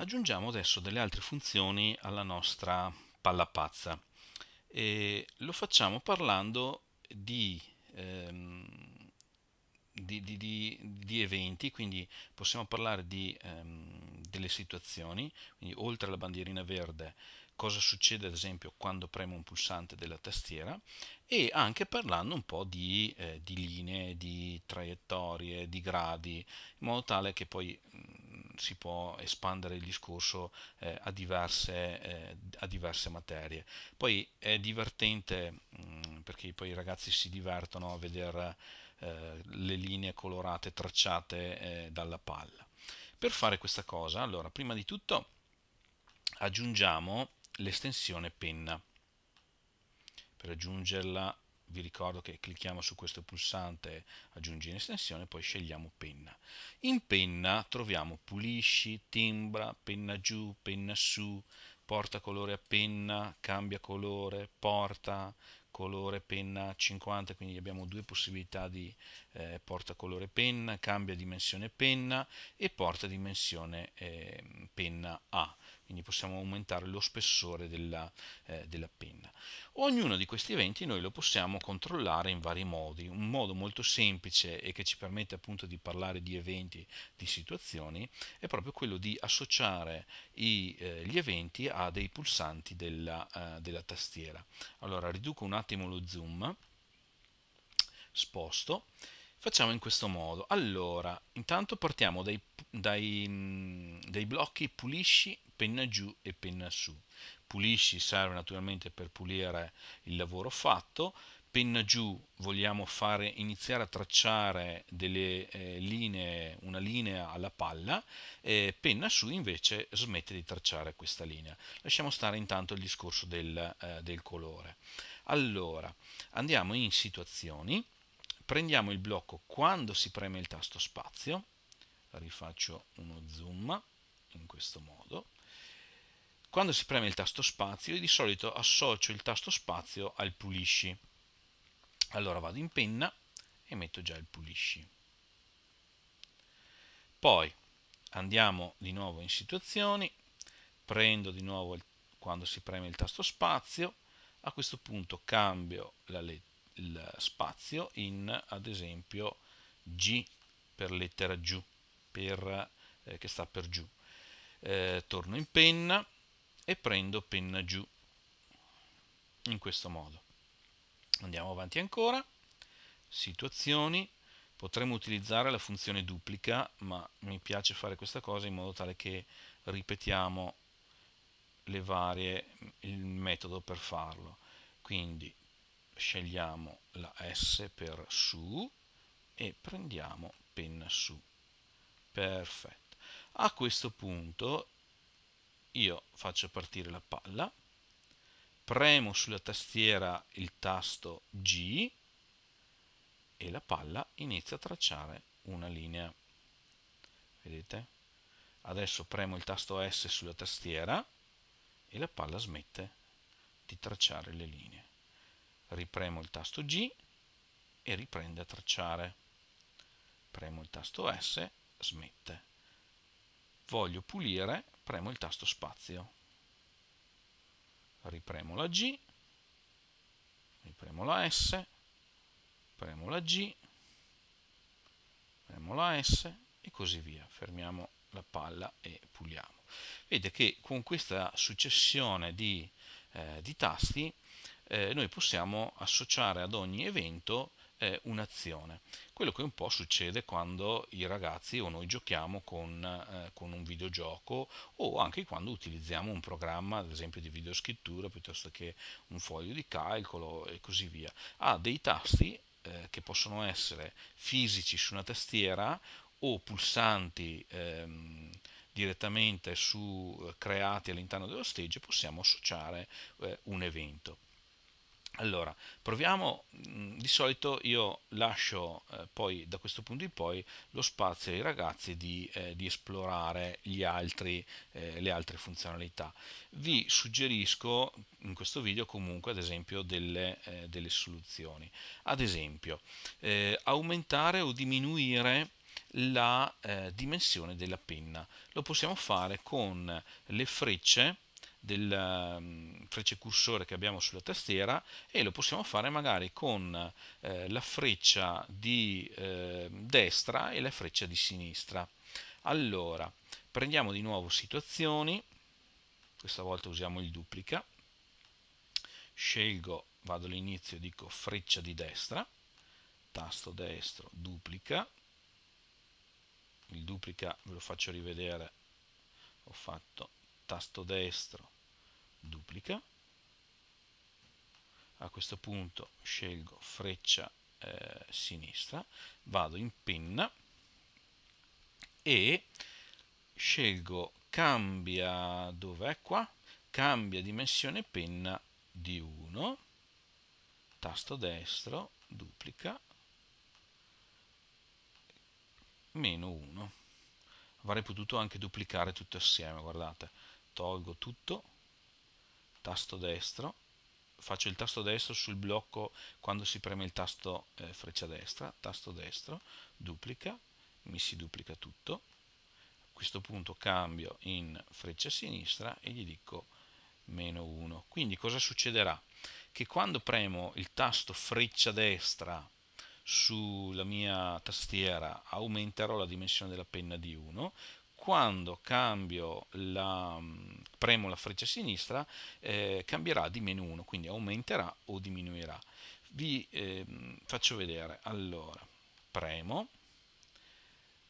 Aggiungiamo adesso delle altre funzioni alla nostra palla pazza. E lo facciamo parlando di, ehm, di, di, di eventi, quindi possiamo parlare di, ehm, delle situazioni, quindi oltre alla bandierina verde cosa succede ad esempio quando premo un pulsante della tastiera e anche parlando un po' di, eh, di linee, di traiettorie, di gradi, in modo tale che poi mh, mm, si può espandere il discorso eh, a, diverse, eh, a, diverse, materie. Poi è divertente mh, mm, perché poi i ragazzi si divertono a vedere eh, le linee colorate tracciate eh, dalla palla. Per fare questa cosa, allora, prima di tutto aggiungiamo l'estensione penna. Per aggiungerla vi ricordo che clicchiamo su questo pulsante aggiungi in estensione poi scegliamo penna in penna troviamo pulisci, timbra, penna giù, penna su porta colore a penna, cambia colore, porta colore penna 50 quindi abbiamo due possibilità di eh, porta colore penna, cambia dimensione penna e porta dimensione eh, penna A quindi possiamo aumentare lo spessore della, eh, della, penna. Ognuno di questi eventi noi lo possiamo controllare in vari modi, un modo molto semplice e che ci permette appunto di parlare di eventi, di situazioni, è proprio quello di associare i, eh, gli eventi a dei pulsanti della, eh, della tastiera. Allora riduco un attimo lo zoom, sposto, Facciamo in questo modo. Allora, intanto partiamo dai, dai, mm, dai blocchi pulisci penna giù e penna su. Pulisci serve naturalmente per pulire il lavoro fatto, penna giù vogliamo fare, iniziare a tracciare delle eh, linee, una linea alla palla e penna su invece smette di tracciare questa linea. Lasciamo stare intanto il discorso del, eh, del colore. Allora, andiamo in situazioni, prendiamo il blocco quando si preme il tasto spazio, rifaccio uno zoom in questo modo quando si preme il tasto spazio, io di solito associo il tasto spazio al pulisci. Allora vado in penna e metto già il pulisci. Poi andiamo di nuovo in situazioni, prendo di nuovo il, quando si preme il tasto spazio, a questo punto cambio la, il spazio in ad esempio G per lettera giù, per, eh, che sta per giù. Eh, torno in penna, e prendo penna giù in questo modo andiamo avanti ancora situazioni potremmo utilizzare la funzione duplica ma mi piace fare questa cosa in modo tale che ripetiamo le varie il metodo per farlo quindi scegliamo la S per su e prendiamo penna su perfetto a questo punto io faccio partire la palla, premo sulla tastiera il tasto G e la palla inizia a tracciare una linea. Vedete? Adesso premo il tasto S sulla tastiera e la palla smette di tracciare le linee. Ripremo il tasto G e riprende a tracciare. Premo il tasto S, smette. Voglio pulire, premo il tasto spazio. Ripremo la G, ripremo la S, premo la G, premo la S e così via. Fermiamo la palla e puliamo. Vede che con questa successione di, eh, di tasti eh, noi possiamo associare ad ogni evento eh, un'azione. Quello che un po' succede quando i ragazzi o noi giochiamo con, eh, con, un videogioco o anche quando utilizziamo un programma, ad esempio di videoscrittura piuttosto che un foglio di calcolo e così via. Ha dei tasti eh, che possono essere fisici su una tastiera o pulsanti ehm, direttamente su, eh, creati all'interno dello stage possiamo associare eh, un evento allora, proviamo, mm, di solito io lascio eh, poi da questo punto in poi lo spazio ai ragazzi di, eh, di esplorare altri, eh, le altre funzionalità. Vi suggerisco in questo video comunque ad esempio delle, eh, delle soluzioni. Ad esempio, eh, aumentare o diminuire la eh, dimensione della penna. Lo possiamo fare con le frecce del ehm, frecce cursore che abbiamo sulla tastiera e lo possiamo fare magari con eh, la freccia di eh, destra e la freccia di sinistra. Allora, prendiamo di nuovo situazioni, questa volta usiamo il duplica, scelgo, vado all'inizio, dico freccia di destra, tasto destro, duplica, il duplica ve lo faccio rivedere, ho fatto tasto destro duplica a questo punto scelgo freccia eh, sinistra vado in penna e scelgo cambia dov'è qua cambia dimensione penna di 1 tasto destro duplica meno 1 avrei potuto anche duplicare tutto assieme guardate tolgo tutto, tasto destro, faccio il tasto destro sul blocco quando si preme il tasto eh, freccia destra, tasto destro, duplica, mi si duplica tutto, a questo punto cambio in freccia sinistra e gli dico meno 1. Quindi cosa succederà? Che quando premo il tasto freccia destra sulla mia tastiera aumenterò la dimensione della penna di 1, quando cambio la, mm, premo la freccia sinistra eh, cambierà di meno 1, quindi aumenterà o diminuirà. Vi eh, faccio vedere, allora premo,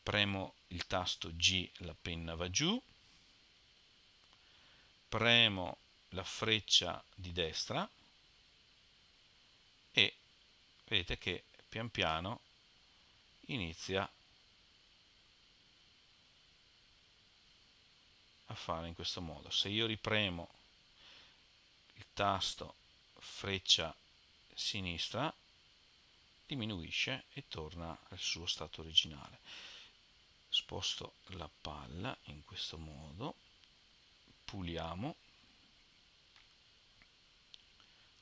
premo il tasto G, la penna va giù, premo la freccia di destra e vedete che pian piano inizia a a fare in questo modo. Se io ripremo il tasto freccia sinistra, diminuisce e torna al suo stato originale. Sposto la palla in questo modo, puliamo.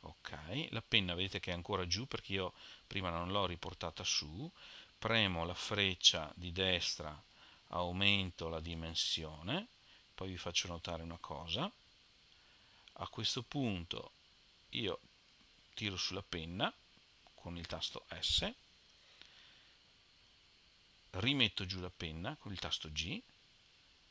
Ok, la penna vedete che è ancora giù perché io prima non l'ho riportata su. Premo la freccia di destra, aumento la dimensione poi vi faccio notare una cosa a questo punto io tiro sulla penna con il tasto S rimetto giù la penna con il tasto G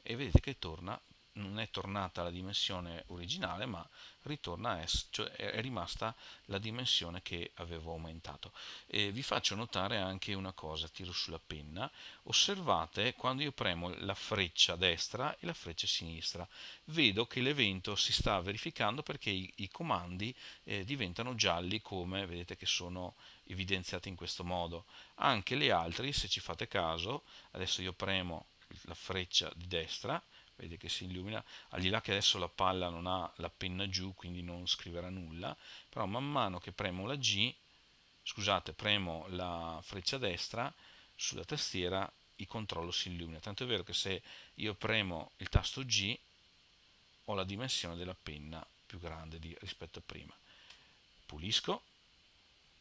e vedete che torna non è tornata alla dimensione originale, ma ritorna a S, cioè è rimasta la dimensione che avevo aumentato. E vi faccio notare anche una cosa, tiro sulla penna, osservate quando io premo la freccia destra e la freccia sinistra, vedo che l'evento si sta verificando perché i, i comandi eh, diventano gialli come vedete che sono evidenziati in questo modo. Anche le altre, se ci fate caso, adesso io premo la freccia di destra, vedi che si illumina, al di là che adesso la palla non ha la penna giù, quindi non scriverà nulla, però man mano che premo la G, scusate, premo la freccia destra sulla tastiera, il controllo si illumina, tanto è vero che se io premo il tasto G ho la dimensione della penna più grande di, rispetto a prima. Pulisco,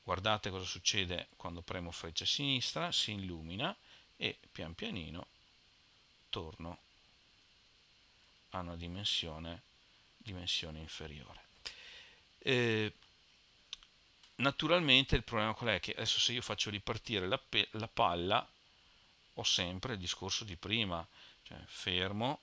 guardate cosa succede quando premo freccia sinistra, si illumina e pian pianino torno ha una dimensione, dimensione inferiore. Eh, naturalmente il problema qual è? Che adesso se io faccio ripartire la, pe- la palla ho sempre il discorso di prima, cioè fermo,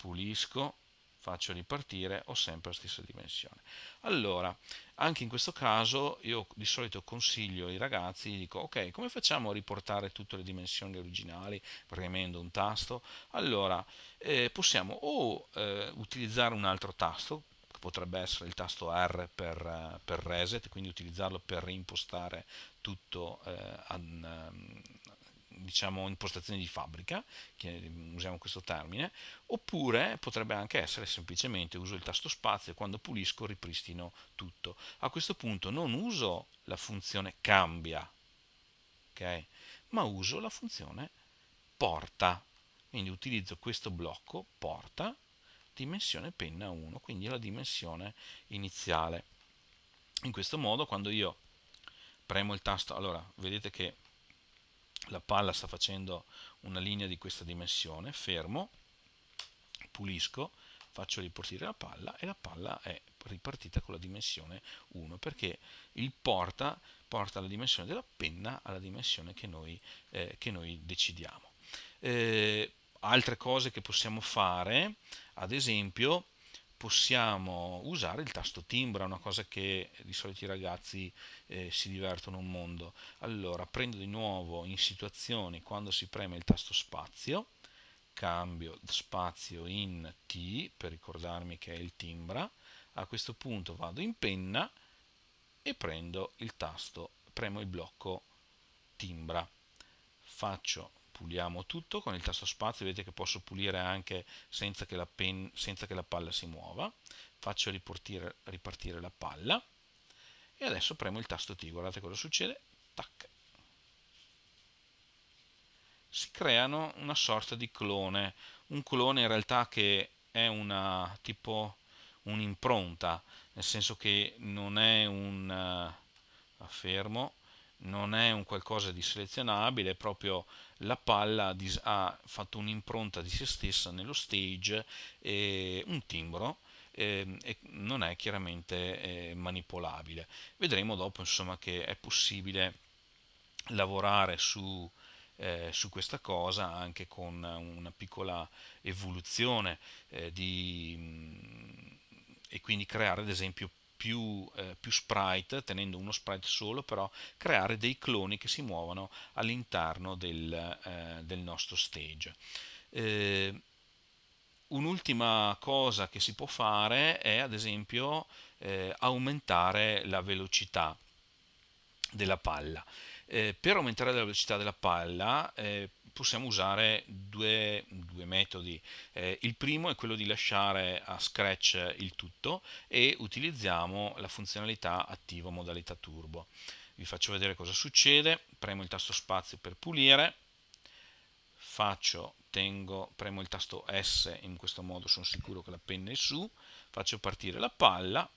pulisco, faccio ripartire, ho sempre la stessa dimensione. Allora, anche in questo caso io di solito consiglio ai ragazzi, dico ok, come facciamo a riportare tutte le dimensioni originali premendo un tasto? Allora, eh, possiamo o eh, utilizzare un altro tasto, che potrebbe essere il tasto R per, eh, per reset, quindi utilizzarlo per reimpostare tutto eh, an, diciamo, impostazioni di fabbrica, mm, usiamo questo termine, oppure potrebbe anche essere semplicemente uso il tasto spazio e quando pulisco ripristino tutto. A questo punto non uso la funzione cambia, okay? ma uso la funzione porta. Quindi utilizzo questo blocco porta dimensione penna 1, quindi la dimensione iniziale. In questo modo quando io premo il tasto, allora vedete che la palla sta facendo una linea di questa dimensione, fermo, pulisco, faccio ripartire la palla e la palla è ripartita con la dimensione 1 perché il porta porta la dimensione della penna alla dimensione che noi, eh, che noi decidiamo. Eh, altre cose che possiamo fare, ad esempio, possiamo usare il tasto timbra, una cosa che di solito i ragazzi eh, si divertono un mondo. Allora prendo di nuovo in situazioni quando si preme il tasto spazio, cambio spazio in T per ricordarmi che è il timbra, a questo punto vado in penna e prendo il tasto, premo il blocco timbra, faccio puliamo tutto con il tasto spazio vedete che posso pulire anche senza che la, pen, senza che la palla si muova faccio ripartire la palla e adesso premo il tasto T guardate cosa succede tac si creano una sorta di clone un clone in realtà che è una tipo un'impronta nel senso che non è un uh, eh, fermo non è un qualcosa di selezionabile, proprio la palla ha fatto un'impronta di se stessa nello stage, un timbro ehm, e non è chiaramente eh, manipolabile. Vedremo dopo insomma che è possibile lavorare su, eh, su questa cosa anche con una piccola evoluzione eh, di, mm, e quindi creare ad esempio più, eh, più, sprite, tenendo uno sprite solo, però creare dei cloni che si muovono all'interno del, eh, del nostro stage. Eh, un'ultima cosa che si può fare è ad esempio eh, aumentare la velocità della palla. Eh, per aumentare la velocità della palla eh, possiamo usare due, due metodi. Eh, il primo è quello di lasciare a Scratch il tutto e utilizziamo la funzionalità attivo modalità turbo. Vi faccio vedere cosa succede, premo il tasto spazio per pulire, faccio, tengo, premo il tasto S, in questo modo sono sicuro che la penna è su, faccio partire la palla,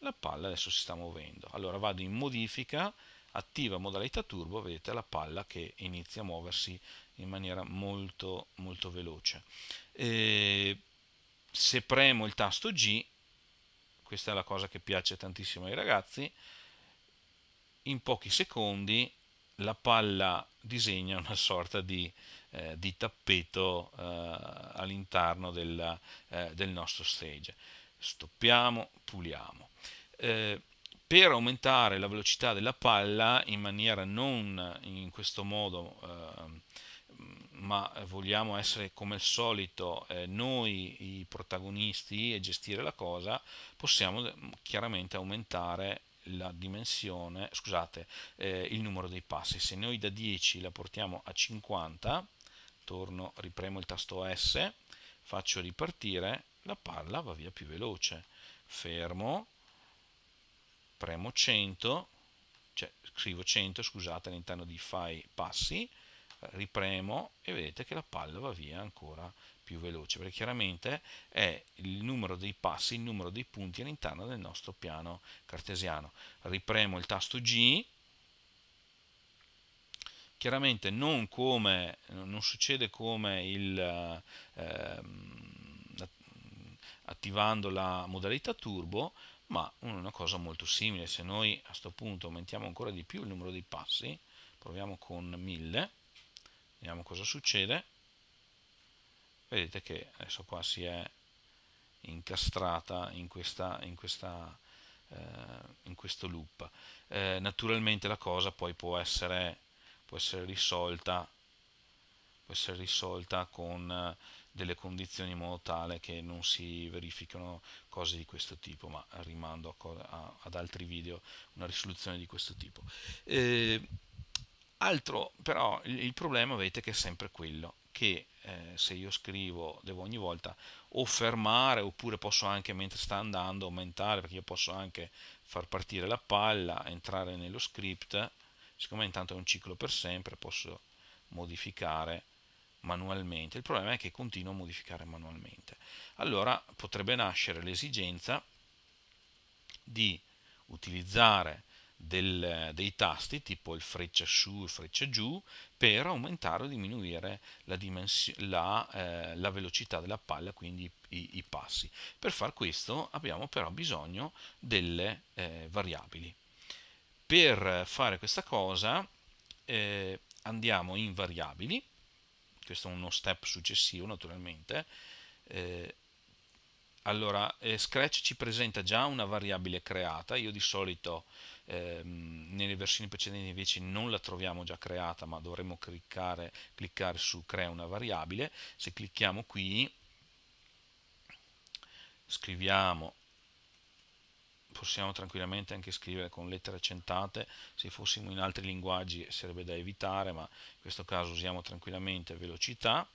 la palla adesso si sta muovendo. Allora vado in modifica, attiva modalità turbo vedete la palla che inizia a muoversi in maniera molto molto veloce e se premo il tasto G questa è la cosa che piace tantissimo ai ragazzi in pochi secondi la palla disegna una sorta di, eh, di tappeto eh, all'interno del, eh, del, nostro stage stoppiamo puliamo eh, per aumentare la velocità della palla in maniera non in questo modo, eh, ma vogliamo essere come al solito eh, noi i protagonisti e gestire la cosa, possiamo eh, chiaramente aumentare la dimensione, scusate, eh, il numero dei passi. Se noi da 10 la portiamo a 50, torno, ripremo il tasto S, faccio ripartire, la palla va via più veloce. Fermo, premo 100, cioè scrivo 100 scusate all'interno di file passi, ripremo e vedete che la palla va via ancora più veloce perché chiaramente è il numero dei passi, il numero dei punti all'interno del nostro piano cartesiano. Ripremo il tasto G, chiaramente non, come, non succede come il, eh, attivando la modalità turbo, ma una cosa molto simile, se noi a questo punto aumentiamo ancora di più il numero di passi, proviamo con 1000, vediamo cosa succede, vedete che adesso qua si è incastrata in, questa, in, questa, eh, in questo loop. Eh, naturalmente la cosa poi può essere, può essere risolta, può essere risolta con... Eh, delle condizioni in modo tale che non si verifichino cose di questo tipo, ma rimando a a, ad altri video una risoluzione di questo tipo. Eh, altro però il, il, problema vedete che è sempre quello che eh, se io scrivo devo ogni volta o fermare oppure posso anche mentre sta andando aumentare perché io posso anche far partire la palla, entrare nello script, siccome intanto è un ciclo per sempre posso modificare manualmente, il problema è che continuo a modificare manualmente. Allora potrebbe nascere l'esigenza di utilizzare del, dei tasti tipo il freccia su, il freccia giù per aumentare o diminuire la, la, eh, la velocità della palla, quindi i, i, passi. Per far questo abbiamo però bisogno delle eh, variabili. Per fare questa cosa eh, andiamo in variabili questo è uno step successivo naturalmente, eh, allora eh, Scratch ci presenta già una variabile creata, io di solito ehm, nelle versioni precedenti invece non la troviamo già creata ma dovremmo cliccare, cliccare su crea una variabile, se clicchiamo qui scriviamo possiamo tranquillamente anche scrivere con lettere accentate, se fossimo in altri linguaggi sarebbe da evitare, ma in questo caso usiamo tranquillamente velocità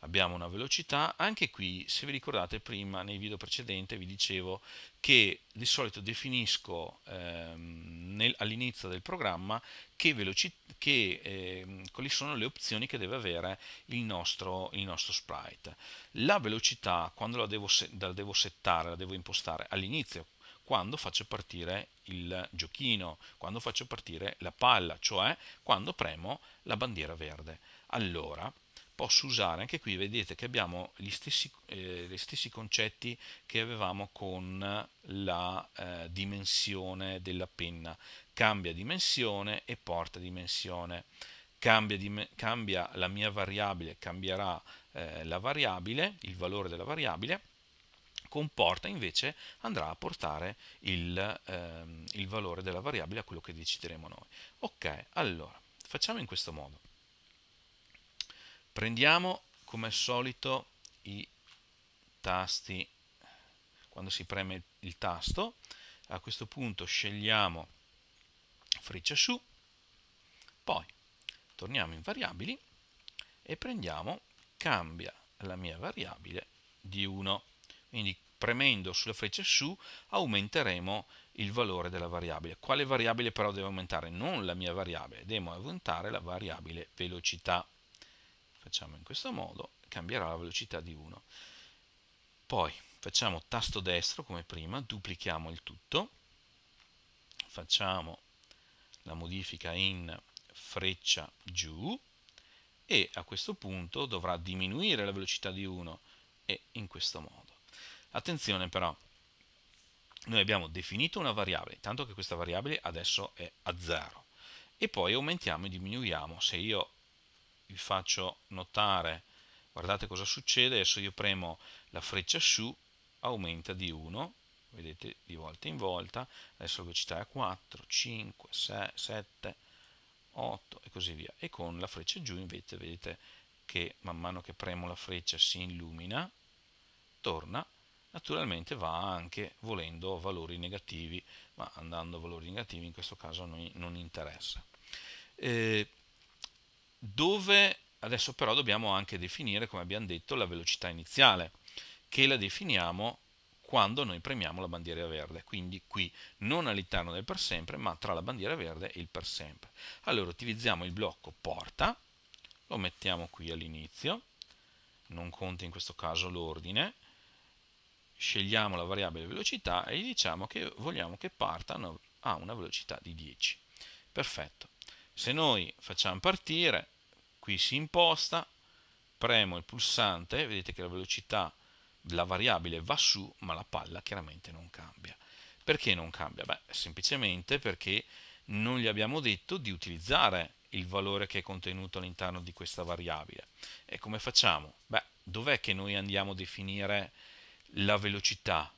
abbiamo una velocità, anche qui se vi ricordate prima nei video precedenti vi dicevo che di solito definisco ehm, all'inizio del programma che che, eh, quali sono le opzioni che deve avere il nostro, il nostro sprite. La velocità quando la devo, la devo settare, la devo impostare all'inizio quando faccio partire il giochino, quando faccio partire la palla, cioè quando premo la bandiera verde. Allora, posso usare, anche qui vedete che abbiamo gli stessi, eh, gli stessi concetti che avevamo con la eh, dimensione della penna, cambia dimensione e porta dimensione, cambia, dim cambia la mia variabile, cambierà eh, la variabile, il valore della variabile, comporta invece andrà a portare il, ehm, il valore della variabile a quello che decideremo noi. Ok, allora facciamo in questo modo. Prendiamo come al solito i tasti quando si preme il tasto. A questo punto scegliamo freccia su, poi torniamo in variabili e prendiamo cambia la mia variabile di 1. Quindi premendo sulla freccia su aumenteremo il valore della variabile. Quale variabile però deve aumentare? Non la mia variabile, devo aumentare la variabile velocità facciamo in questo modo, cambierà la velocità di 1. Poi facciamo tasto destro come prima, duplichiamo il tutto, facciamo la modifica in freccia giù e a questo punto dovrà diminuire la velocità di 1 e in questo modo. Attenzione però, noi abbiamo definito una variabile, tanto che questa variabile adesso è a 0 e poi aumentiamo e diminuiamo. Se io vi faccio notare guardate cosa succede adesso io premo la freccia su aumenta di 1 vedete di volta in volta adesso la velocità è 4 5 6 7 8 e così via e con la freccia giù invece vedete che man mano che premo la freccia si illumina torna naturalmente va anche volendo valori negativi ma andando a valori negativi in questo caso non interessa eh, dove adesso però dobbiamo anche definire, come abbiamo detto, la velocità iniziale, che la definiamo quando noi premiamo la bandiera verde, quindi qui non all'interno del per sempre, ma tra la bandiera verde e il per sempre. Allora utilizziamo il blocco porta, lo mettiamo qui all'inizio, non conta in questo caso l'ordine, scegliamo la variabile velocità e gli diciamo che vogliamo che partano a una velocità di 10. Perfetto. Se noi facciamo partire, qui si imposta, premo il pulsante, vedete che la velocità della variabile va su, ma la palla chiaramente non cambia. Perché non cambia? Beh, semplicemente perché non gli abbiamo detto di utilizzare il valore che è contenuto all'interno di questa variabile. E come facciamo? Beh, dov'è che noi andiamo a definire la velocità?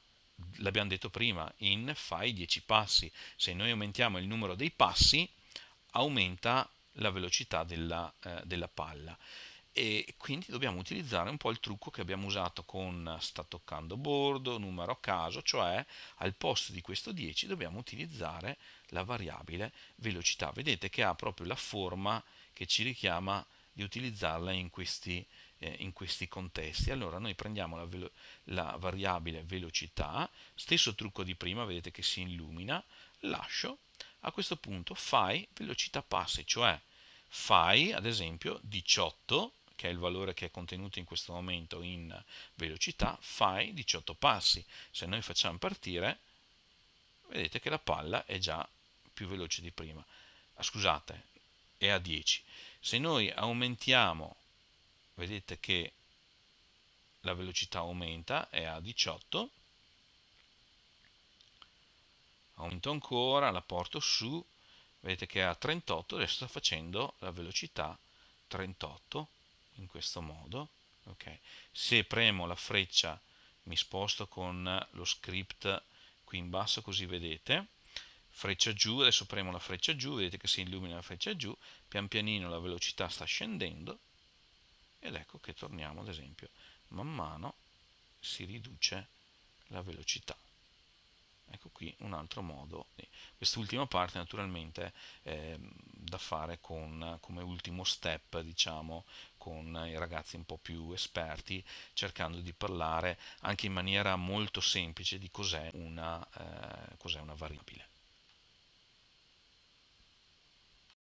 L'abbiamo detto prima, in fai 10 passi. Se noi aumentiamo il numero dei passi, aumenta la velocità della, eh, della palla e quindi dobbiamo utilizzare un po' il trucco che abbiamo usato con sta toccando bordo, numero a caso, cioè al posto di questo 10 dobbiamo utilizzare la variabile velocità. Vedete che ha proprio la forma che ci richiama di utilizzarla in questi, eh, in questi contesti. Allora noi prendiamo la, velo la variabile velocità, stesso trucco di prima, vedete che si illumina, lascio a questo punto fai velocità passi, cioè fai ad esempio 18, che è il valore che è contenuto in questo momento in velocità, fai 18 passi. Se noi facciamo partire, vedete che la palla è già più veloce di prima. Ah, scusate, è a 10. Se noi aumentiamo, vedete che la velocità aumenta, è a 18 aumento ancora, la porto su, vedete che è a 38, adesso sto facendo la velocità 38 in questo modo. Okay. Se premo la freccia mi sposto con lo script qui in basso così vedete, freccia giù, adesso premo la freccia giù, vedete che si illumina la freccia giù, pian pianino la velocità sta scendendo ed ecco che torniamo ad esempio, man mano si riduce la velocità. Ecco qui un altro modo. Quest'ultima parte naturalmente è ehm, da fare con, come ultimo step, diciamo, con i ragazzi un po' più esperti, cercando di parlare anche in maniera molto semplice di cos'è una, eh, cos'è una variabile.